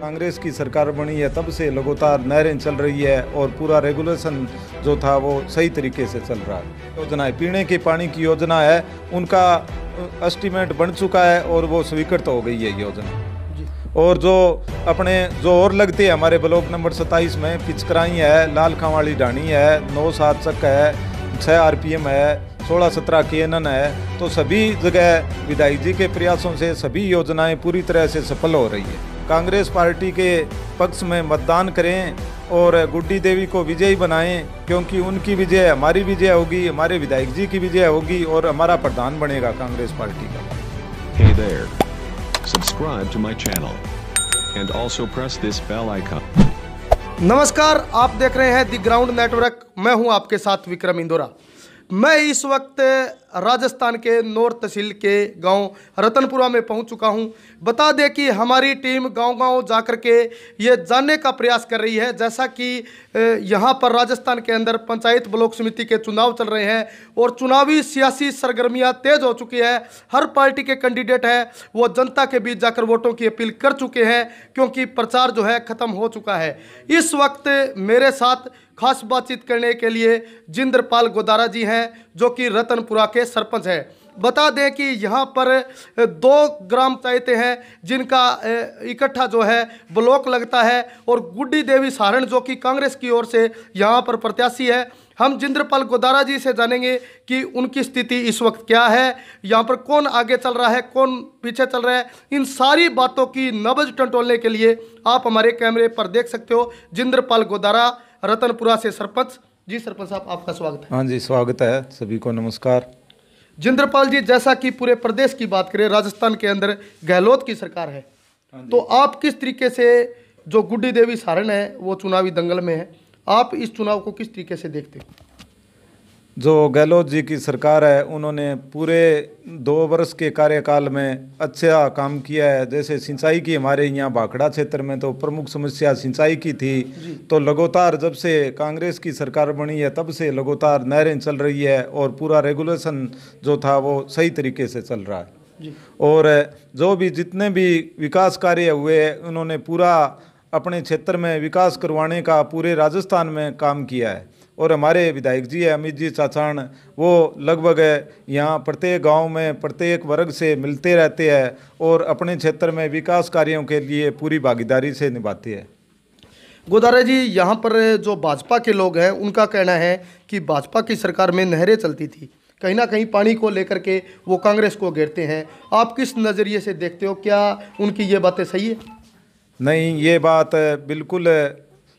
कांग्रेस की सरकार बनी है तब से लगातार नहरें चल रही है और पूरा रेगुलेशन जो था वो सही तरीके से चल रहा है योजनाएं पीने के पानी की योजना है उनका एस्टिमेट बन चुका है और वो स्वीकृत हो गई है योजना और जो अपने जो और लगते हैं हमारे ब्लॉक नंबर 27 में पिचकराई है लाल खावाली ढाणी है नौ सात चक है छः आर है सोलह सत्रह के एन है तो सभी जगह विधायक जी के प्रयासों से सभी योजनाएं पूरी तरह से सफल हो रही है कांग्रेस पार्टी के पक्ष में मतदान करें और गुड्डी देवी को विजयी बनाएं क्योंकि उनकी विजय हमारी विजय होगी हमारे विधायक जी की विजय होगी और हमारा प्रधान बनेगा कांग्रेस पार्टी का hey there. And also press this bell icon. नमस्कार आप देख रहे हैं दी ग्राउंड नेटवर्क मैं हूं आपके साथ विक्रम इंदोरा मैं इस वक्त राजस्थान के नौर तहसील के गांव रतनपुरा में पहुंच चुका हूं बता दें कि हमारी टीम गांव-गांव जाकर के ये जानने का प्रयास कर रही है जैसा कि यहां पर राजस्थान के अंदर पंचायत ब्लॉक समिति के चुनाव चल रहे हैं और चुनावी सियासी सरगर्मियां तेज हो चुकी है हर पार्टी के कैंडिडेट हैं वो जनता के बीच जाकर वोटों की अपील कर चुके हैं क्योंकि प्रचार जो है ख़त्म हो चुका है इस वक्त मेरे साथ खास बातचीत करने के लिए जिंद्रपाल गोदारा जी हैं जो कि रतनपुरा के सरपंच हैं बता दें कि यहाँ पर दो ग्राम पंचायतें हैं जिनका इकट्ठा जो है ब्लॉक लगता है और गुड्डी देवी सारण जो कि कांग्रेस की ओर से यहाँ पर प्रत्याशी है हम जिंद्रपाल गोदारा जी से जानेंगे कि उनकी स्थिति इस वक्त क्या है यहाँ पर कौन आगे चल रहा है कौन पीछे चल रहा है इन सारी बातों की नब्ज टंटोलने के लिए आप हमारे कैमरे पर देख सकते हो जिंद्रपाल गोदारा रतनपुरा से सरपंच जी सरपंच साहब आपका स्वागत है हाँ जी स्वागत है सभी को नमस्कार जिंद्रपाल जी जैसा कि पूरे प्रदेश की बात करें राजस्थान के अंदर गहलोत की सरकार है हाँ तो आप किस तरीके से जो गुड्डी देवी सारण है वो चुनावी दंगल में है आप इस चुनाव को किस तरीके से देखते हैं जो गहलोत जी की सरकार है उन्होंने पूरे दो वर्ष के कार्यकाल में अच्छा काम किया है जैसे सिंचाई की हमारे यहाँ भाखड़ा क्षेत्र में तो प्रमुख समस्या सिंचाई की थी तो लगातार जब से कांग्रेस की सरकार बनी है तब से लगातार नहरें चल रही है और पूरा रेगुलेशन जो था वो सही तरीके से चल रहा है और जो भी जितने भी विकास कार्य हुए हैं उन्होंने पूरा अपने क्षेत्र में विकास करवाने का पूरे राजस्थान में काम किया है और हमारे विधायक जी है अमित जी चाचाण वो लगभग यहाँ प्रत्येक गांव में प्रत्येक वर्ग से मिलते रहते हैं और अपने क्षेत्र में विकास कार्यों के लिए पूरी भागीदारी से निभाते हैं गोदारा जी यहाँ पर जो भाजपा के लोग हैं उनका कहना है कि भाजपा की सरकार में नहरें चलती थी कहीं ना कहीं पानी को लेकर के वो कांग्रेस को घेरते हैं आप किस नज़रिए से देखते हो क्या उनकी ये बातें सही है नहीं ये बात बिल्कुल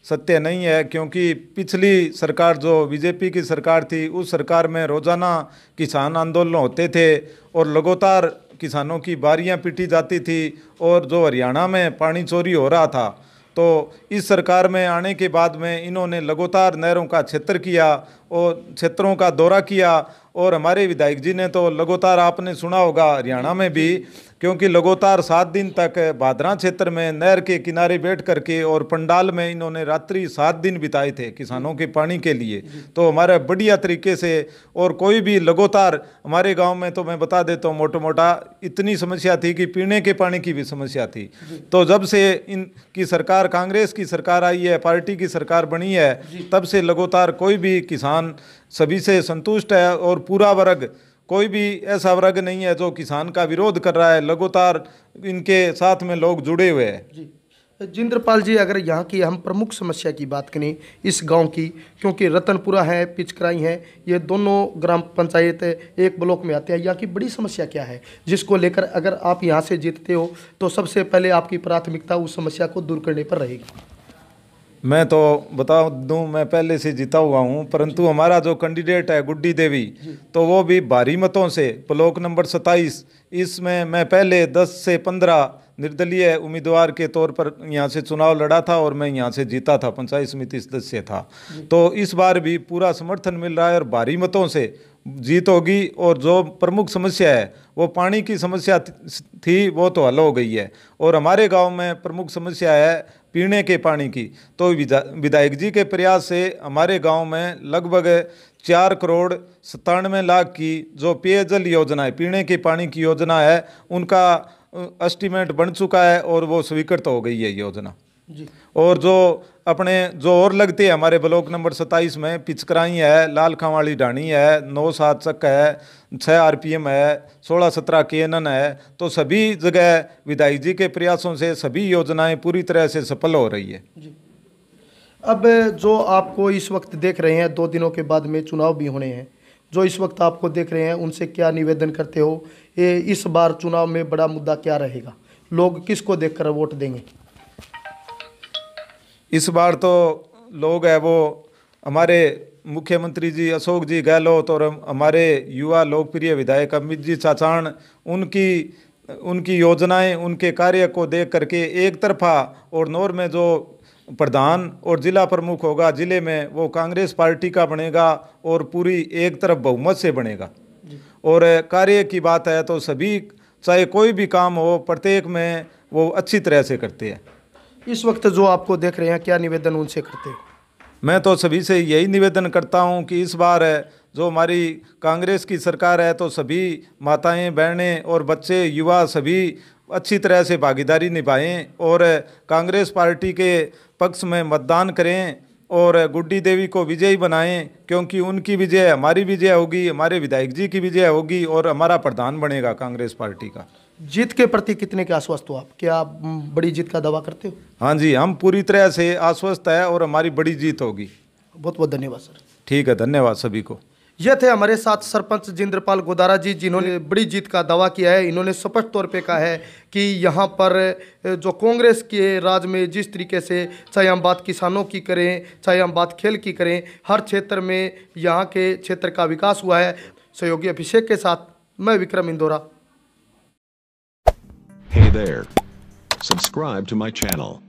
सत्य नहीं है क्योंकि पिछली सरकार जो बीजेपी की सरकार थी उस सरकार में रोज़ाना किसान आंदोलन होते थे और लगातार किसानों की बारियां पीटी जाती थी और जो हरियाणा में पानी चोरी हो रहा था तो इस सरकार में आने के बाद में इन्होंने लगातार नहरों का क्षेत्र किया और क्षेत्रों का दौरा किया और हमारे विधायक जी ने तो लगातार आपने सुना होगा हरियाणा में भी क्योंकि लगातार सात दिन तक भादरा क्षेत्र में नहर के किनारे बैठ करके और पंडाल में इन्होंने रात्रि सात दिन बिताए थे किसानों के पानी के लिए तो हमारे बढ़िया तरीके से और कोई भी लगातार हमारे गांव में तो मैं बता देता हूँ मोटा मोटा इतनी समस्या थी कि पीने के पानी की भी समस्या थी तो जब से इनकी सरकार कांग्रेस की सरकार आई है पार्टी की सरकार बनी है तब से लगातार कोई भी किसान किसान सभी से संतुष्ट है और पूरा वर्ग कोई भी ऐसा वर्ग नहीं है जो किसान का विरोध कर रहा है लगातार इनके साथ में लोग जुड़े हुए हैं जिंद्रपाल जी अगर यहाँ की हम प्रमुख समस्या की बात करें इस गांव की क्योंकि रतनपुरा है पिचकराई है ये दोनों ग्राम पंचायत एक ब्लॉक में आते हैं यहाँ की बड़ी समस्या क्या है जिसको लेकर अगर आप यहाँ से जीतते हो तो सबसे पहले आपकी प्राथमिकता उस समस्या को दूर करने पर रहेगी मैं तो बता दूं मैं पहले से जीता हुआ हूं परंतु हमारा जो कैंडिडेट है गुड्डी देवी तो वो भी भारी मतों से ब्लॉक नंबर 27 इसमें मैं पहले 10 से 15 निर्दलीय उम्मीदवार के तौर पर यहाँ से चुनाव लड़ा था और मैं यहाँ से जीता था पंचायत समिति सदस्य था तो इस बार भी पूरा समर्थन मिल रहा है और भारी मतों से जीत होगी और जो प्रमुख समस्या है वो पानी की समस्या थी वो तो हल हो गई है और हमारे गांव में प्रमुख समस्या है पीने के पानी की तो विधायक जी के प्रयास से हमारे गांव में लगभग चार करोड़ सत्तानवे लाख की जो पेयजल योजना है पीने के पानी की योजना है उनका एस्टिमेट बन चुका है और वो स्वीकृत हो गई है योजना और जो अपने जो और लगते हैं हमारे ब्लॉक नंबर सत्ताईस में पिचकराई है लाल खावाली ढाणी है नौ सात चक है छः आरपीएम है सोलह सत्रह के एन है तो सभी जगह विधायक जी के प्रयासों से सभी योजनाएं पूरी तरह से सफल हो रही है जी अब जो आपको इस वक्त देख रहे हैं दो दिनों के बाद में चुनाव भी होने हैं जो इस वक्त आपको देख रहे हैं उनसे क्या निवेदन करते हो ये इस बार चुनाव में बड़ा मुद्दा क्या रहेगा लोग किसको देखकर वोट देंगे इस बार तो लोग है वो हमारे मुख्यमंत्री जी अशोक जी गहलोत और हमारे युवा लोकप्रिय विधायक अमित जी चाचाण उनकी उनकी योजनाएं उनके कार्य को देख करके एक तरफा और नौर में जो प्रधान और जिला प्रमुख होगा जिले में वो कांग्रेस पार्टी का बनेगा और पूरी एक तरफ बहुमत से बनेगा और कार्य की बात है तो सभी चाहे कोई भी काम हो प्रत्येक में वो अच्छी तरह से करते हैं इस वक्त जो आपको देख रहे हैं क्या निवेदन उनसे करते हैं मैं तो सभी से यही निवेदन करता हूं कि इस बार जो हमारी कांग्रेस की सरकार है तो सभी माताएं बहनें और बच्चे युवा सभी अच्छी तरह से भागीदारी निभाएं और कांग्रेस पार्टी के पक्ष में मतदान करें और गुड्डी देवी को विजयी बनाएं क्योंकि उनकी विजय हमारी विजय होगी हमारे विधायक जी की विजय होगी और हमारा प्रधान बनेगा कांग्रेस पार्टी का जीत के प्रति कितने के आश्वस्त हो आप क्या आप बड़ी जीत का दावा करते हो हाँ जी हम पूरी तरह से आश्वस्त है और हमारी बड़ी जीत होगी बहुत बहुत धन्यवाद सर ठीक है धन्यवाद सभी को यह थे हमारे साथ सरपंच जिंद्रपाल गोदारा जी जिन्होंने बड़ी जीत का दावा किया है इन्होंने स्पष्ट तौर पे कहा है कि यहाँ पर जो कांग्रेस के राज में जिस तरीके से चाहे हम बात किसानों की करें चाहे हम बात खेल की करें हर क्षेत्र में यहाँ के क्षेत्र का विकास हुआ है सहयोगी अभिषेक के साथ मैं Vikram Indora Hey there. Subscribe to my channel.